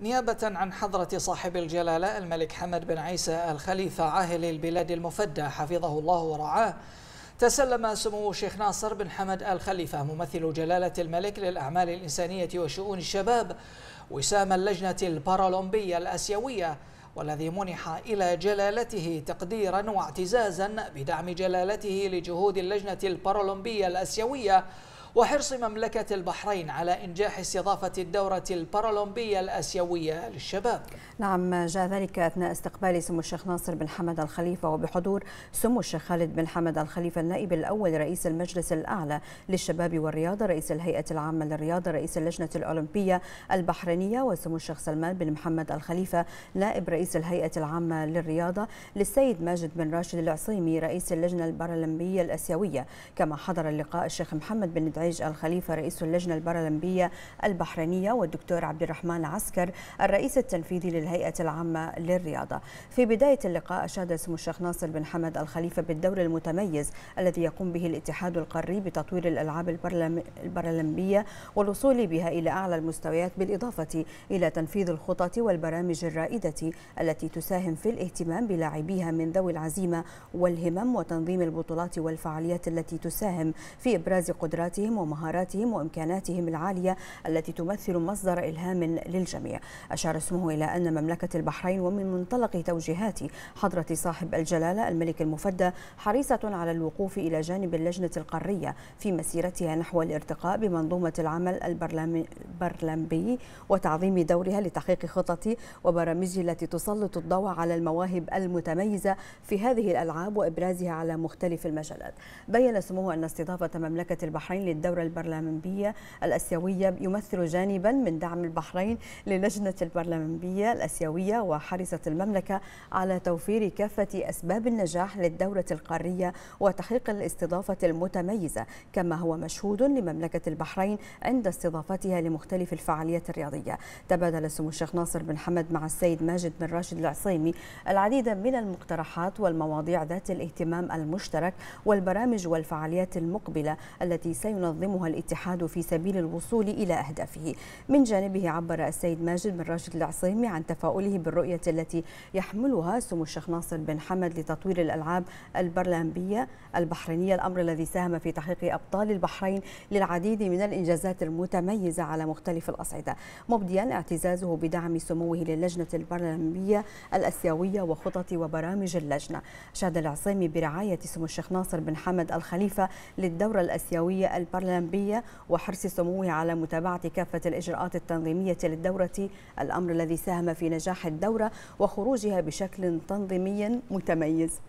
نيابة عن حضرة صاحب الجلالة الملك حمد بن عيسى الخليفة عاهل البلاد المفدى حفظه الله ورعاه تسلم سمو الشيخ ناصر بن حمد الخليفة ممثل جلالة الملك للأعمال الإنسانية وشؤون الشباب وسام اللجنة البارالمبية الأسيوية والذي منح إلى جلالته تقديرا واعتزازا بدعم جلالته لجهود اللجنة البارالمبية الأسيوية وحرص مملكة البحرين على إنجاح استضافة الدورة البارالمبية الأسيوية للشباب نعم جاء ذلك أثناء استقبال سمو الشيخ ناصر بن حمد الخليفة وبحضور سمو الشيخ خالد بن حمد الخليفة النائب الأول رئيس المجلس الأعلى للشباب والرياضة رئيس الهيئة العامة للرياضة رئيس اللجنة الأولمبية البحرينية وسمو الشيخ سلمان بن محمد الخليفة نائب رئيس الهيئة العامة للرياضة للسيد ماجد بن راشد العصيمي رئيس اللجنة البارالمبية الأسيوية كما حضر اللقاء الشيخ محمد بن محمد الخليفة رئيس اللجنة البارالمبية البحرينية والدكتور عبد الرحمن عسكر الرئيس التنفيذي للهيئة العامة للرياضة في بداية اللقاء أشاد سمو الشيخ ناصر بن حمد الخليفة بالدور المتميز الذي يقوم به الاتحاد القاري بتطوير الألعاب البارالمبية والوصول بها إلى أعلى المستويات بالإضافة إلى تنفيذ الخطط والبرامج الرائدة التي تساهم في الاهتمام بلاعبيها من ذوي العزيمة والهمم وتنظيم البطولات والفعاليات التي تساهم في إبراز قدراتهم بقدرهم ومهاراتهم وإمكاناتهم العالية التي تمثل مصدر إلهام للجميع أشار اسمه إلى أن مملكة البحرين ومن منطلق توجيهات حضرة صاحب الجلالة الملك المفدى حريصة على الوقوف إلى جانب اللجنة القارية في مسيرتها نحو الارتقاء بمنظومة العمل البرلمبي وتعظيم دورها لتحقيق خطط وبرامجه التي تسلط الضوء على المواهب المتميزة في هذه الألعاب وإبرازها على مختلف المجالات بيّن سموه أن استضافة مملكة البحرين الدورة البرلمانية الأسيوية يمثل جانبا من دعم البحرين للجنة البرلمانية الأسيوية وحرصت المملكة على توفير كافة أسباب النجاح للدورة القارية وتحقيق الاستضافة المتميزة كما هو مشهود لمملكة البحرين عند استضافتها لمختلف الفعاليات الرياضية تبادل سمو الشيخ ناصر بن حمد مع السيد ماجد بن راشد العصيمي العديد من المقترحات والمواضيع ذات الاهتمام المشترك والبرامج والفعاليات المقبلة التي سينظر ينظمها الاتحاد في سبيل الوصول إلى أهدافه من جانبه عبر السيد ماجد بن راشد العصيمي عن تفاؤله بالرؤية التي يحملها سمو الشيخ ناصر بن حمد لتطوير الألعاب البرلمبية البحرينية الأمر الذي ساهم في تحقيق أبطال البحرين للعديد من الإنجازات المتميزة على مختلف الأصعدة مبديا اعتزازه بدعم سموه للجنة البرلمبية الأسيوية وخطط وبرامج اللجنة شهد العصيمي برعاية سمو الشيخ ناصر بن حمد الخليفة للدورة الأسيوية البرلمبية البرلمانيه وحرص سموه على متابعة كافة الإجراءات التنظيمية للدورة الأمر الذي ساهم في نجاح الدورة وخروجها بشكل تنظيمي متميز